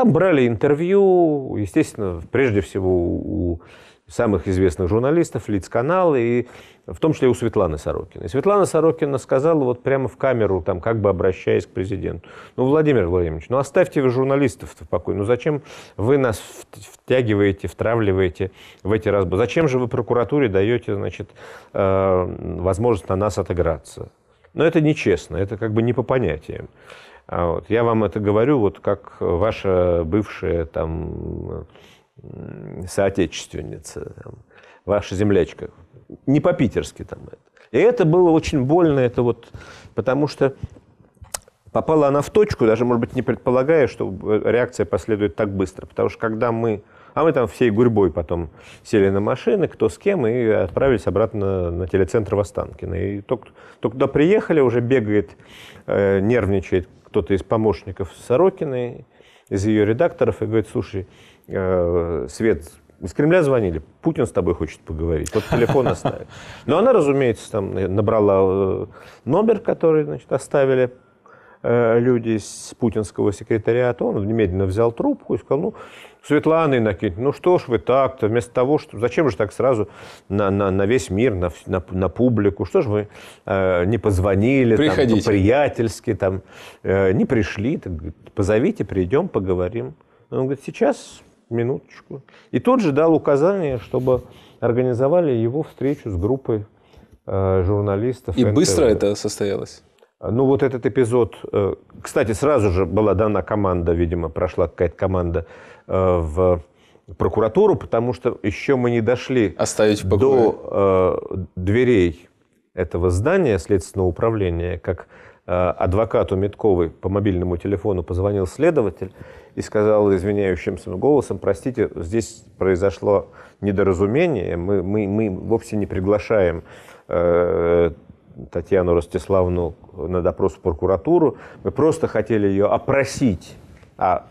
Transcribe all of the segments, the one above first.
Там брали интервью, естественно, прежде всего у самых известных журналистов, лиц канала, и в том числе у Светланы Сорокиной. Светлана Сорокина сказала вот прямо в камеру, там, как бы обращаясь к президенту, ну, Владимир Владимирович, ну, оставьте вы журналистов в покое, ну, зачем вы нас втягиваете, втравливаете в эти разборы? Зачем же вы прокуратуре даете, значит, э, возможность на нас отыграться? Но это нечестно, это как бы не по понятиям. А вот. Я вам это говорю, вот как ваша бывшая там соотечественница, там, ваша землячка. Не по-питерски там это. И это было очень больно, это вот, потому что попала она в точку, даже, может быть, не предполагая, что реакция последует так быстро. Потому что когда мы... А мы там всей гурьбой потом сели на машины, кто с кем, и отправились обратно на телецентр Востанкина. И только, только туда приехали, уже бегает, э, нервничает кто-то из помощников Сорокиной, из ее редакторов, и говорит, слушай, э, Свет, из Кремля звонили, Путин с тобой хочет поговорить, вот телефон оставит. Но она, разумеется, там набрала э, номер, который значит, оставили, Э, люди с путинского секретариата, он немедленно взял трубку и сказал, ну, Светлана Иннокентьевна, ну что ж вы так-то, вместо того, что... Зачем же так сразу на, на, на весь мир, на, на, на публику? Что ж вы э, не позвонили Приходите. там, ну, приятельски, там, э, не пришли? Так, позовите, придем, поговорим. Он говорит, сейчас, минуточку. И тот же дал указание, чтобы организовали его встречу с группой э, журналистов. И НТВ. быстро это состоялось? Ну, вот этот эпизод... Э, кстати, сразу же была дана команда, видимо, прошла какая-то команда э, в прокуратуру, потому что еще мы не дошли Оставить до э, дверей этого здания Следственного управления, как адвокату Митковой по мобильному телефону позвонил следователь и сказал извиняющимся голосом, простите, здесь произошло недоразумение, мы, мы, мы вовсе не приглашаем Татьяну Ростиславну на допрос в прокуратуру. Мы просто хотели ее опросить. А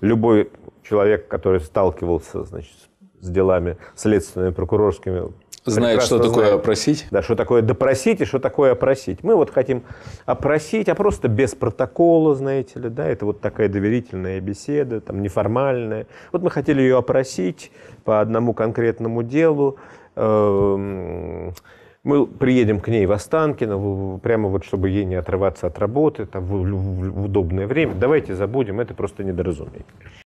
любой человек, который сталкивался значит, с делами следственными, прокурорскими, знает, что такое знает, опросить. Да, что такое допросить и что такое опросить. Мы вот хотим опросить, а просто без протокола, знаете ли, да, это вот такая доверительная беседа, там, неформальная. Вот мы хотели ее опросить по одному конкретному делу. Э -э мы приедем к ней в Останкино, прямо вот чтобы ей не отрываться от работы, там, в, в, в удобное время. Давайте забудем, это просто недоразумение.